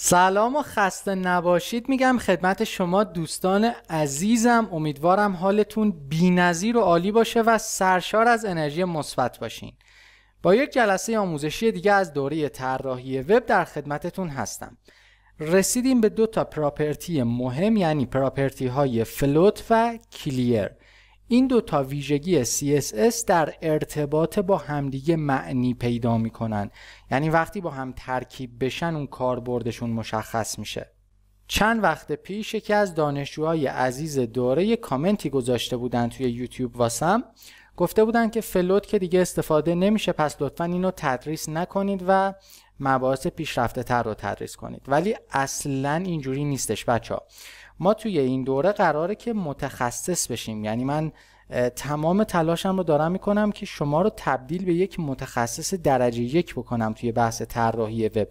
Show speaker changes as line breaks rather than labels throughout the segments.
سلام و خسته نباشید میگم خدمت شما دوستان عزیزم امیدوارم حالتون بینظیر و عالی باشه و سرشار از انرژی مثبت باشین با یک جلسه آموزشی دیگه از دوره طراحی وب در خدمتتون هستم رسیدیم به دو تا پراپرتی مهم یعنی پراپرتی های فلوت و کلیر این دو تا ویژگی CSS در ارتباط با همدیگه معنی پیدا میکنن یعنی وقتی با هم ترکیب بشن اون کاربردشون مشخص میشه چند وقت پیش یکی از دانشجوهای عزیز دوره یه کامنتی گذاشته بودن توی یوتیوب واسم گفته بودن که فلوت که دیگه استفاده نمیشه پس لطفا اینو تدریس نکنید و مباحث پیشرفته تر رو تدریس کنید ولی اصلا اینجوری نیستش بچه ها. ما توی این دوره قراره که متخصص بشیم یعنی من تمام تلاشم رو دارم میکنم که شما رو تبدیل به یک متخصص درجه یک بکنم توی بحث طراحی وب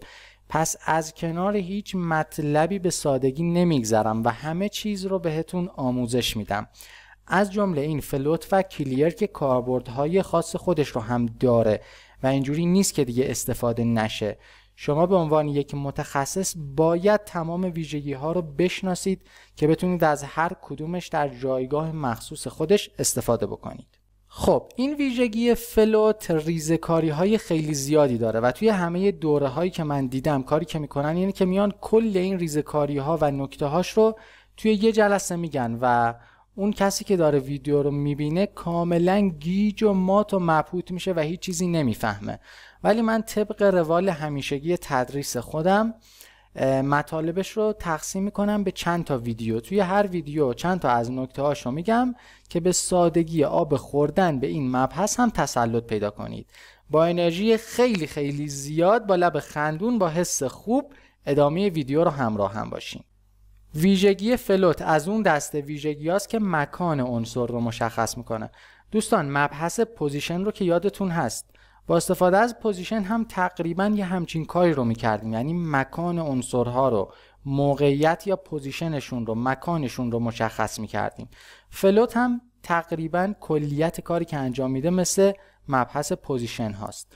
پس از کنار هیچ مطلبی به سادگی نمیگذرم و همه چیز رو بهتون آموزش میدم از جمله این فلوت و کلیر که کاربردهای خاص خودش رو هم داره و اینجوری نیست که دیگه استفاده نشه شما به عنوان یک متخصص باید تمام ویژگی ها رو بشناسید که بتونید از هر کدومش در جایگاه مخصوص خودش استفاده بکنید. خب این ویژگی فلوت کاری های خیلی زیادی داره و توی همه دوره هایی که من دیدم کاری که میکنن اینه یعنی که میان کل این کاری ها و نکته هاش رو توی یه جلسه میگن و اون کسی که داره ویدیو رو میبینه کاملا گیج و مات و مبهوت میشه و هیچ چیزی نمیفهمه ولی من طبق روال همیشگی تدریس خودم مطالبش رو تقسیم میکنم به چند تا ویدیو توی هر ویدیو چند تا از نکته هاشو میگم که به سادگی آب خوردن به این مبحث هم تسلط پیدا کنید با انرژی خیلی خیلی زیاد با لب خندون با حس خوب ادامه ویدیو رو همراه هم باشیم ویژگی فلوت از اون دسته ویژگی است که مکان عنصر رو مشخص میکنه دوستان مبحث پوزیشن رو که یادتون هست با استفاده از پوزیشن هم تقریبا یه همچین کاری رو میکردیم یعنی مکان عنصرها رو موقعیت یا پوزیشنشون رو مکانشون رو مشخص میکردیم فلوت هم تقریبا کلیت کاری که انجام میده مثل مبحث پوزیشن هاست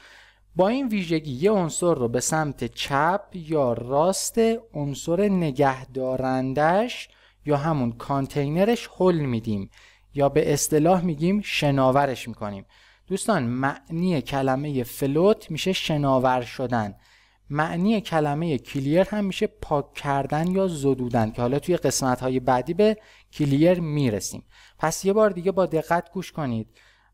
با این ویژگی یه عنصر رو به سمت چپ یا راست عنصر نگهدارندش یا همون کانتینرش حل میدیم یا به اصطلاح میگیم شناورش میکنیم دوستان معنی کلمه فلوت میشه شناور شدن معنی کلمه کلیر هم میشه پاک کردن یا زدودن که حالا توی قسمت های بعدی به کلیر میرسیم پس یه بار دیگه با دقت گوش کنید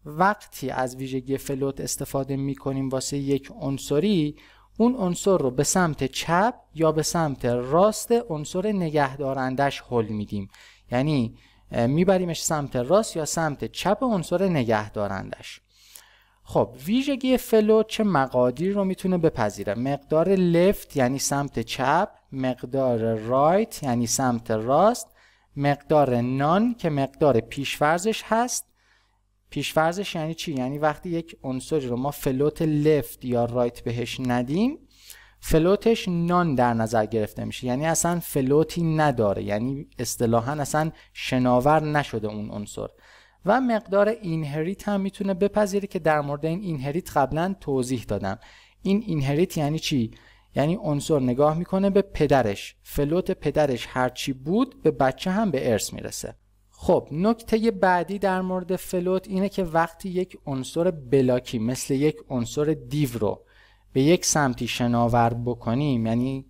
وقتی از ویژگی فلوت استفاده میکنیم واسه یک عنصری اون عنصر رو به سمت چپ یا به سمت راست عنصر نگهدارندش هل میدیم یعنی میبریمش سمت راست یا سمت چپ عنصر نگهدارندش خب ویژگی فلو چه مقادیر رو میتونه بپذیره مقدار لفت یعنی سمت چپ مقدار رایت یعنی سمت راست مقدار نان که مقدار پیشفرزش هست پیشفرزش یعنی چی؟ یعنی وقتی یک عنصری رو ما فلوت لفت یا رایت بهش ندیم فلوتش نان در نظر گرفته میشه یعنی اصلا فلوتی نداره یعنی اصطلاحا اصلا شناور نشده اون عنصر و مقدار اینهریت هم میتونه بپذیره که در مورد این اینهریت قبلا توضیح دادم این اینهریت یعنی چی یعنی عنصر نگاه میکنه به پدرش فلوت پدرش هرچی بود به بچه هم به ارث میرسه خب نکته بعدی در مورد فلوت اینه که وقتی یک عنصر بلاکی مثل یک عنصر دیو رو به یک سمتی شناور بکنیم یعنی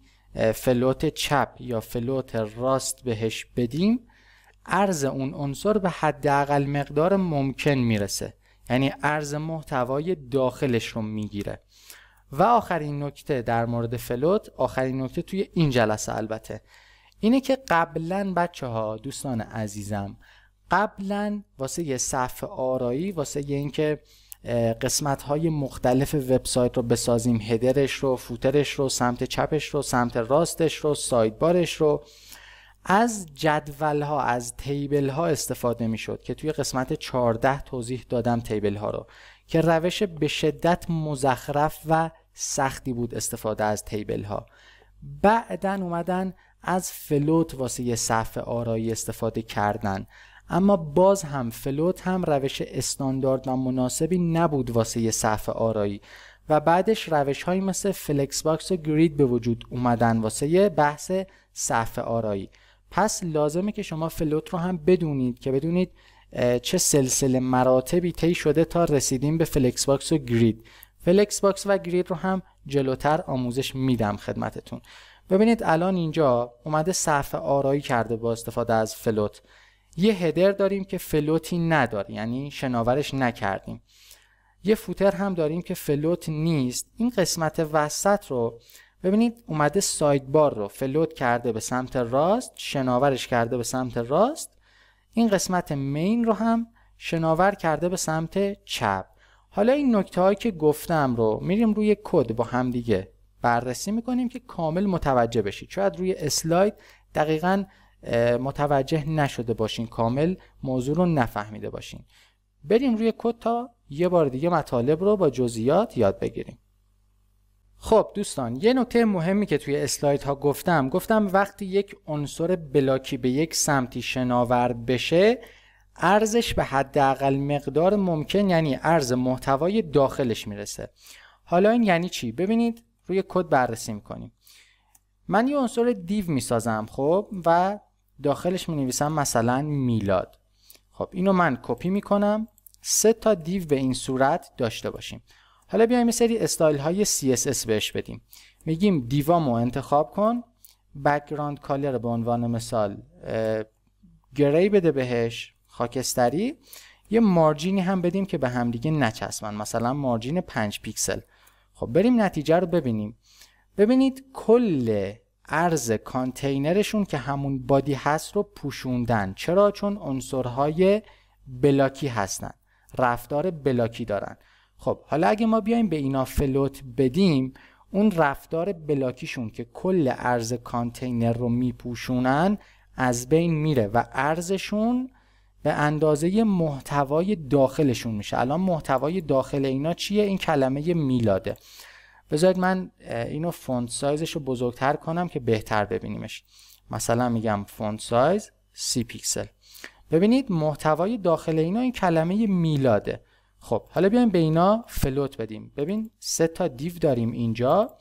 فلوت چپ یا فلوت راست بهش بدیم ارز اون عنصر به حداقل مقدار ممکن میرسه یعنی ارز محتوای داخلش رو میگیره و آخرین نکته در مورد فلوت آخرین نکته توی این جلسه البته اینه که قبلا بچه ها دوستان عزیزم قبلا واسه یه صفحه آرایی واسه یه اینکه قسمت های مختلف وبسایت رو بسازیم هدرش رو فوترش رو سمت چپش رو سمت راستش رو سایدبارش رو از جدول ها از تیبل ها استفاده می شد که توی قسمت 14 توضیح دادم تیبل ها رو که روش به شدت مزخرف و سختی بود استفاده از تیبل ها بعدا اومدن از فلوت واسه یه صفحه آرایی استفاده کردن اما باز هم فلوت هم روش استاندارد و مناسبی نبود واسه یه صفحه آرایی و بعدش روش های مثل فلکس باکس و گرید به وجود اومدن واسه یه بحث صفحه آرایی پس لازمه که شما فلوت رو هم بدونید که بدونید چه سلسله مراتبی طی شده تا رسیدیم به فلکس باکس و گرید فلکس باکس و گرید رو هم جلوتر آموزش میدم خدمتتون ببینید الان اینجا اومده صفحه آرایی کرده با استفاده از فلوت یه هدر داریم که فلوتی نداره یعنی شناورش نکردیم یه فوتر هم داریم که فلوت نیست این قسمت وسط رو ببینید اومده ساید بار رو فلوت کرده به سمت راست شناورش کرده به سمت راست این قسمت مین رو هم شناور کرده به سمت چپ حالا این نکته هایی که گفتم رو میریم روی کد با همدیگه بررسی میکنیم که کامل متوجه بشید شاید روی اسلاید دقیقا متوجه نشده باشین کامل موضوع رو نفهمیده باشین بریم روی کد تا یه بار دیگه مطالب رو با جزئیات یاد بگیریم خب دوستان یه نکته مهمی که توی اسلاید ها گفتم گفتم وقتی یک عنصر بلاکی به یک سمتی شناور بشه ارزش به حداقل مقدار ممکن یعنی ارز محتوای داخلش میرسه حالا این یعنی چی ببینید روی کد بررسی میکنیم من یه عنصر دیو میسازم خب و داخلش مینویسم مثلا میلاد خب اینو من کپی میکنم سه تا دیو به این صورت داشته باشیم حالا بیایم یه سری استایل های CSS بهش بدیم میگیم دیوامو انتخاب کن بکگراند کالر به عنوان مثال گری بده بهش خاکستری یه مارجینی هم بدیم که به همدیگه نچسبن مثلا مارجین 5 پیکسل خب بریم نتیجه رو ببینیم ببینید کل ارز کانتینرشون که همون بادی هست رو پوشوندن چرا چون عنصرهای بلاکی هستن رفتار بلاکی دارن خب حالا اگه ما بیایم به اینا فلوت بدیم اون رفتار بلاکیشون که کل ارز کانتینر رو میپوشونن از بین میره و ارزشون به اندازه محتوای داخلشون میشه الان محتوای داخل اینا چیه این کلمه میلاده بذارید من اینو فونت سایزش رو بزرگتر کنم که بهتر ببینیمش مثلا میگم فونت سایز سی پیکسل ببینید محتوای داخل اینا این کلمه میلاده خب حالا بیایم به اینا فلوت بدیم ببین سه تا دیو داریم اینجا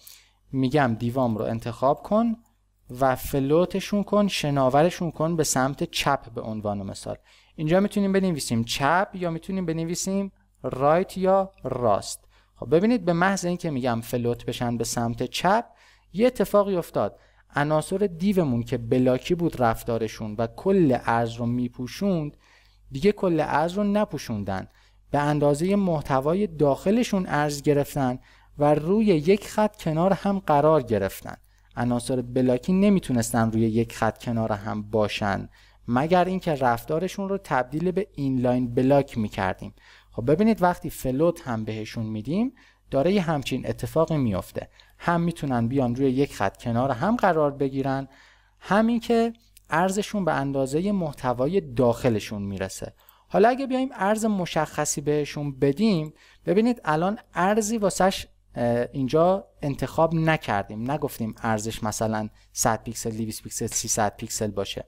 میگم دیوام رو انتخاب کن و فلوتشون کن شناورشون کن به سمت چپ به عنوان مثال اینجا میتونیم بنویسیم چپ یا میتونیم بنویسیم رایت یا راست خب ببینید به محض اینکه میگم فلوت بشن به سمت چپ یه اتفاقی افتاد عناصر دیومون که بلاکی بود رفتارشون و کل ارز رو میپوشوند دیگه کل ارز رو نپوشوندن به اندازه محتوای داخلشون ارز گرفتن و روی یک خط کنار هم قرار گرفتن عناصر بلاکی نمیتونستن روی یک خط کنار هم باشن مگر اینکه رفتارشون رو تبدیل به اینلاین بلاک میکردیم خب ببینید وقتی فلوت هم بهشون میدیم داره یه همچین اتفاقی میافته هم میتونن بیان روی یک خط کنار هم قرار بگیرن همین که ارزشون به اندازه محتوای داخلشون میرسه حالا اگه بیایم ارز مشخصی بهشون بدیم ببینید الان ارزی واسش اینجا انتخاب نکردیم نگفتیم ارزش مثلا 100 پیکسل 200 پیکسل 300 پیکسل باشه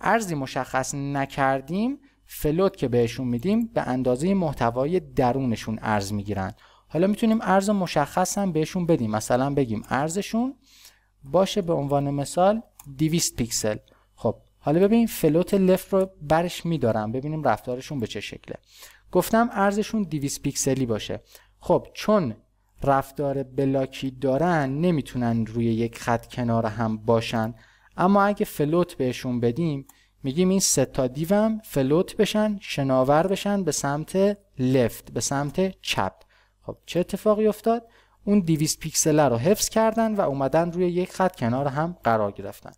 ارزی مشخص نکردیم فلوت که بهشون میدیم به اندازه محتوای درونشون ارز میگیرن حالا میتونیم ارز مشخص هم بهشون بدیم مثلا بگیم ارزشون باشه به عنوان مثال 200 پیکسل حالا ببین فلوت لفت رو برش میدارم ببینیم رفتارشون به چه شکله گفتم ارزشون 200 پیکسلی باشه خب چون رفتار بلاکی دارن نمیتونن روی یک خط کنار هم باشن اما اگه فلوت بهشون بدیم میگیم این ستا تا دیوم فلوت بشن شناور بشن به سمت لفت به سمت چپ خب چه اتفاقی افتاد اون 200 پیکسل رو حفظ کردن و اومدن روی یک خط کنار هم قرار گرفتن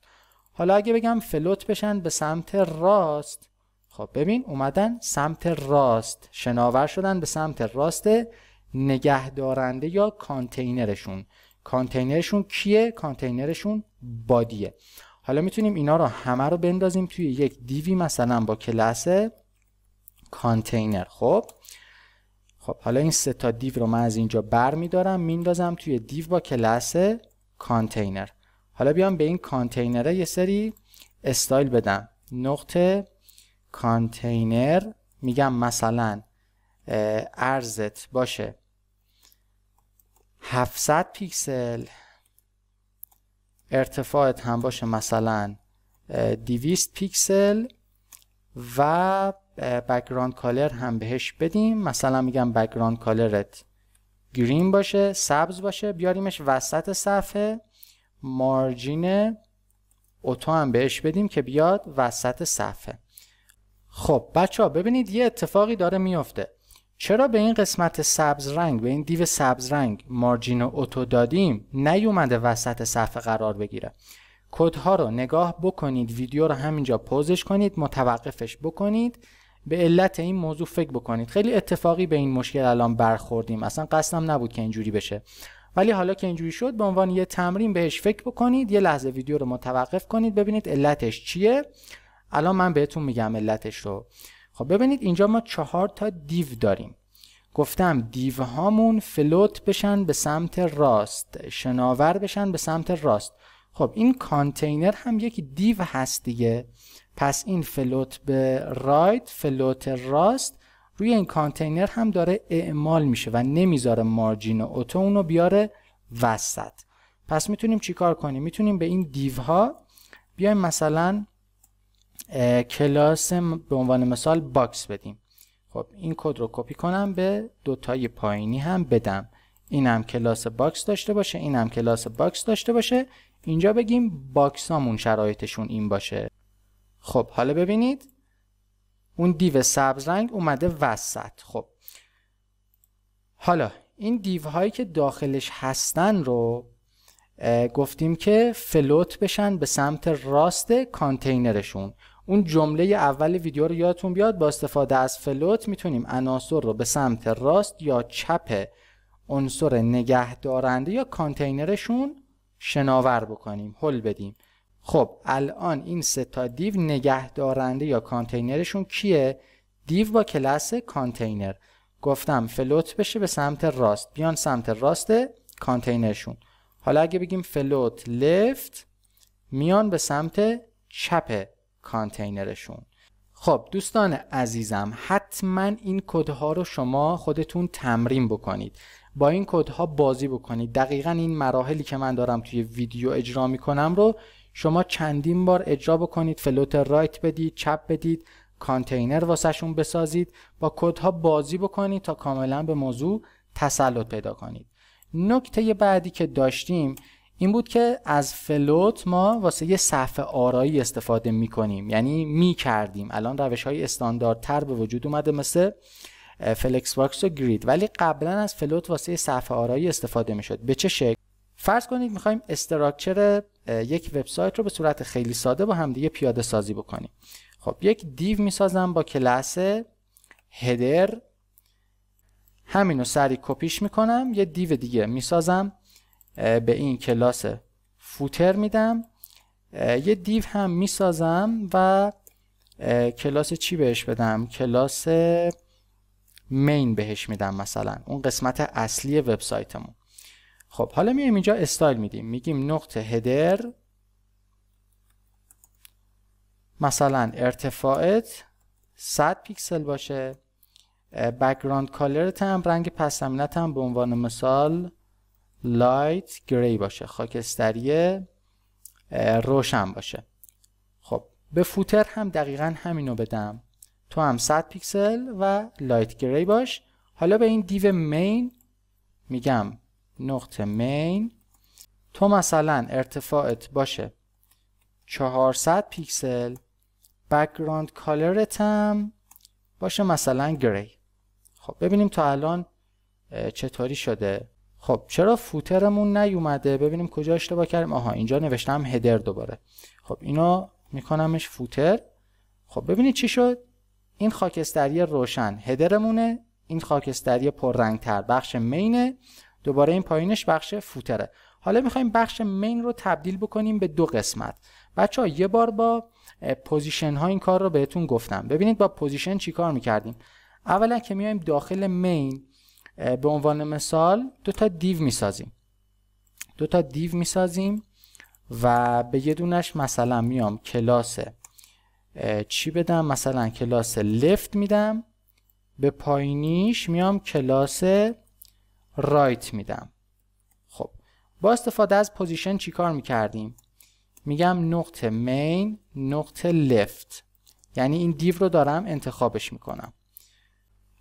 حالا اگه بگم فلوت بشن به سمت راست خب ببین اومدن سمت راست شناور شدن به سمت راست نگه دارنده یا کانتینرشون کانتینرشون کیه؟ کانتینرشون بادیه حالا میتونیم اینا رو همه رو بندازیم توی یک دیوی مثلا با کلاسه کانتینر خب خب حالا این سه تا دیو رو من از اینجا بر میدارم میندازم توی دیو با کلاسه کانتینر حالا بیام به این کانتینره یه سری استایل بدم نقطه کانتینر میگم مثلا ارزت باشه 700 پیکسل ارتفاعت هم باشه مثلا 200 پیکسل و بکگراند کالر هم بهش بدیم مثلا میگم بکگراند کالرت گرین باشه سبز باشه بیاریمش وسط صفحه مارجین اوتو هم بهش بدیم که بیاد وسط صفحه خب بچه ها ببینید یه اتفاقی داره میفته چرا به این قسمت سبز رنگ به این دیو سبز رنگ مارجین اوتو دادیم نیومده وسط صفحه قرار بگیره کدها رو نگاه بکنید ویدیو رو همینجا پوزش کنید متوقفش بکنید به علت این موضوع فکر بکنید خیلی اتفاقی به این مشکل الان برخوردیم اصلا قصدم نبود که اینجوری بشه ولی حالا که اینجوری شد به عنوان یه تمرین بهش فکر بکنید یه لحظه ویدیو رو متوقف کنید ببینید علتش چیه الان من بهتون میگم علتش رو خب ببینید اینجا ما چهار تا دیو داریم گفتم دیو هامون فلوت بشن به سمت راست شناور بشن به سمت راست خب این کانتینر هم یک دیو هست دیگه پس این فلوت به رایت فلوت راست روی این کانتینر هم داره اعمال میشه و نمیذاره مارجین اوتو رو بیاره وسط پس میتونیم چیکار کنیم میتونیم به این دیوها بیایم مثلا کلاس به عنوان مثال باکس بدیم خب این کد رو کپی کنم به دوتای پایینی هم بدم این هم کلاس باکس داشته باشه این هم کلاس باکس داشته باشه اینجا بگیم باکس شرایطشون این باشه خب حالا ببینید اون دیو سبز رنگ اومده وسط خب حالا این دیوهایی که داخلش هستن رو گفتیم که فلوت بشن به سمت راست کانتینرشون اون جمله اول ویدیو رو یادتون بیاد با استفاده از فلوت میتونیم عناصر رو به سمت راست یا چپ عنصر نگه یا کانتینرشون شناور بکنیم هل بدیم خب الان این سه تا دیو نگه دارنده یا کانتینرشون کیه دیو با کلاس کانتینر گفتم فلوت بشه به سمت راست بیان سمت راست کانتینرشون حالا اگه بگیم فلوت لفت میان به سمت چپ کانتینرشون خب دوستان عزیزم حتما این کدها رو شما خودتون تمرین بکنید با این کدها بازی بکنید دقیقا این مراحلی که من دارم توی ویدیو اجرا میکنم رو شما چندین بار اجرا بکنید فلوت رایت بدید چپ بدید کانتینر واسهشون بسازید با کدها بازی بکنید تا کاملا به موضوع تسلط پیدا کنید نکته بعدی که داشتیم این بود که از فلوت ما واسه یه صفحه آرایی استفاده می کنیم یعنی می کردیم الان روش های استانداردتر به وجود اومده مثل فلکس باکس و گرید ولی قبلا از فلوت واسه صفحه آرایی استفاده می شد به چه شکل فرض کنید میخوایم استراکچر یک وبسایت رو به صورت خیلی ساده با همدیگه پیاده سازی بکنیم خب یک دیو میسازم با کلاس هدر همینو سری کپیش میکنم یه دیو دیگه میسازم به این کلاس فوتر میدم یه دیو هم میسازم و کلاس چی بهش بدم کلاس مین بهش میدم مثلا اون قسمت اصلی وبسایتمون خب حالا میایم اینجا استایل میدیم میگیم نقطه هدر مثلا ارتفاعت 100 پیکسل باشه بکگراند کالرت هم رنگ پس هم به عنوان مثال لایت گری باشه خاکستری روشن باشه خب به فوتر هم دقیقا همینو بدم تو هم 100 پیکسل و لایت گری باش حالا به این دیو مین میگم نقطه مین تو مثلا ارتفاعت باشه 400 پیکسل بکگراند کالرت هم باشه مثلا گری خب ببینیم تا الان چطوری شده خب چرا فوترمون نیومده ببینیم کجا اشتباه کردیم آها اینجا نوشتم هدر دوباره خب اینو میکنمش فوتر خب ببینید چی شد این خاکستری روشن هدرمونه این خاکستری پررنگتر بخش مینه دوباره این پایینش بخش فوتره حالا میخوایم بخش مین رو تبدیل بکنیم به دو قسمت بچه ها یه بار با پوزیشن ها این کار رو بهتون گفتم ببینید با پوزیشن چی کار میکردیم اولا که میایم داخل مین به عنوان مثال دو تا دیو میسازیم دو تا دیو میسازیم و به یه دونش مثلا میام کلاس چی بدم مثلا کلاس لفت میدم به پایینیش میام کلاس رایت میدم خب با استفاده از پوزیشن کار میکردیم میگم نقطه مین نقطه لفت یعنی این دیو رو دارم انتخابش میکنم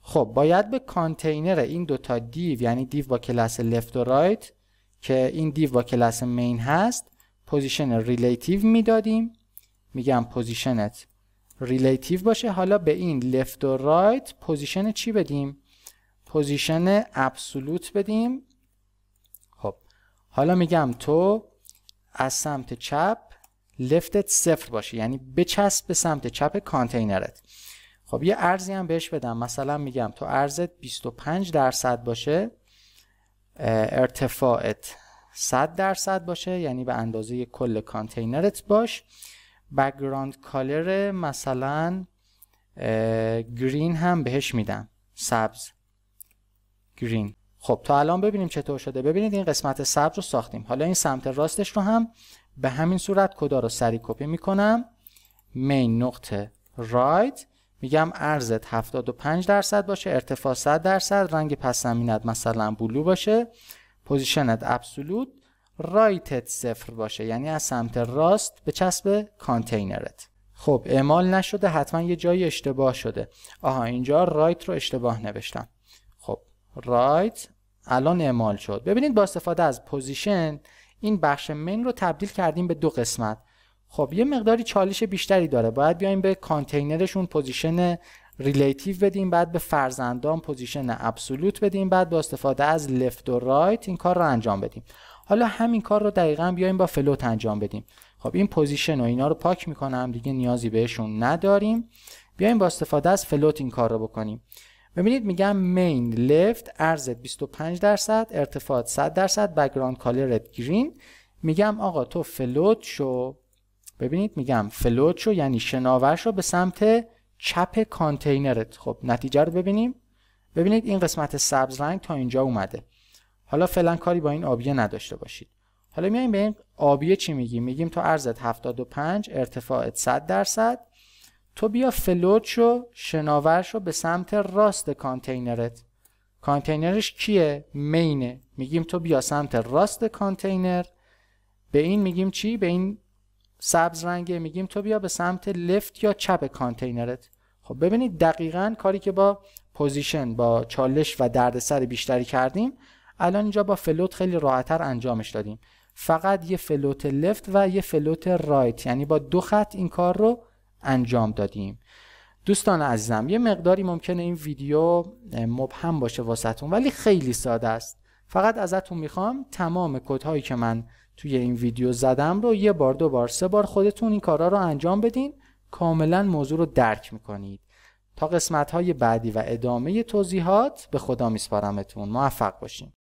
خب باید به کانتینر این دوتا دیو یعنی دیو با کلاس لفت و رایت که این دیو با کلاس مین هست پوزیشن ریلیتیو میدادیم میگم پوزیشنت ریلیتیو باشه حالا به این لفت و رایت پوزیشن چی بدیم پوزیشن ابسولوت بدیم خب حالا میگم تو از سمت چپ لفتت صفر باشه یعنی بچسب به سمت چپ کانتینرت خب یه ارزی هم بهش بدم مثلا میگم تو ارزت 25 درصد باشه ارتفاعت 100 درصد باشه یعنی به اندازه کل کانتینرت باش بگراند کالر مثلا گرین هم بهش میدم سبز گرین خب تا الان ببینیم چطور شده ببینید این قسمت سبز رو ساختیم حالا این سمت راستش رو هم به همین صورت کدا رو سری کپی میکنم مین نقطه رایت میگم ارزت 75 درصد باشه ارتفاع 100 درصد رنگ پس زمینت مثلا بلو باشه پوزیشنت ابسولوت رایتت صفر باشه یعنی از سمت راست به چسب کانتینرت خب اعمال نشده حتما یه جایی اشتباه شده آها اینجا رایت رو اشتباه نوشتم رایت الان اعمال شد ببینید با استفاده از پوزیشن این بخش من رو تبدیل کردیم به دو قسمت خب یه مقداری چالش بیشتری داره باید بیایم به کانتینرشون پوزیشن ریلیتیو بدیم بعد به فرزندان پوزیشن ابسولوت بدیم بعد با استفاده از لفت و رایت این کار رو انجام بدیم حالا همین کار رو دقیقا بیایم با فلوت انجام بدیم خب این پوزیشن و اینا رو پاک میکنم دیگه نیازی بهشون نداریم بیایم با استفاده از فلوت این کار رو بکنیم ببینید میگم مین لفت ارزت 25 درصد ارتفاع 100 درصد background color red گرین میگم آقا تو فلوت شو ببینید میگم فلوت شو یعنی شناور شو به سمت چپ کانتینرت خب نتیجه رو ببینیم ببینید این قسمت سبز رنگ تا اینجا اومده حالا فعلا کاری با این آبیه نداشته باشید حالا میایم به این آبیه چی میگیم میگیم تو ارزت 75 ارتفاع 100 درصد تو بیا فلوت شو شناور شو به سمت راست کانتینرت کانتینرش کیه مینه میگیم تو بیا سمت راست کانتینر به این میگیم چی به این سبز رنگه میگیم تو بیا به سمت لفت یا چپ کانتینرت خب ببینید دقیقا کاری که با پوزیشن با چالش و دردسر بیشتری کردیم الان اینجا با فلوت خیلی راحتتر انجامش دادیم فقط یه فلوت لفت و یه فلوت رایت یعنی با دو خط این کار رو انجام دادیم دوستان عزیزم یه مقداری ممکنه این ویدیو مبهم باشه واسهتون ولی خیلی ساده است فقط ازتون میخوام تمام کدهایی که من توی این ویدیو زدم رو یه بار دو بار سه بار خودتون این کارا رو انجام بدین کاملا موضوع رو درک میکنید تا قسمت های بعدی و ادامه توضیحات به خدا میسپارمتون موفق باشین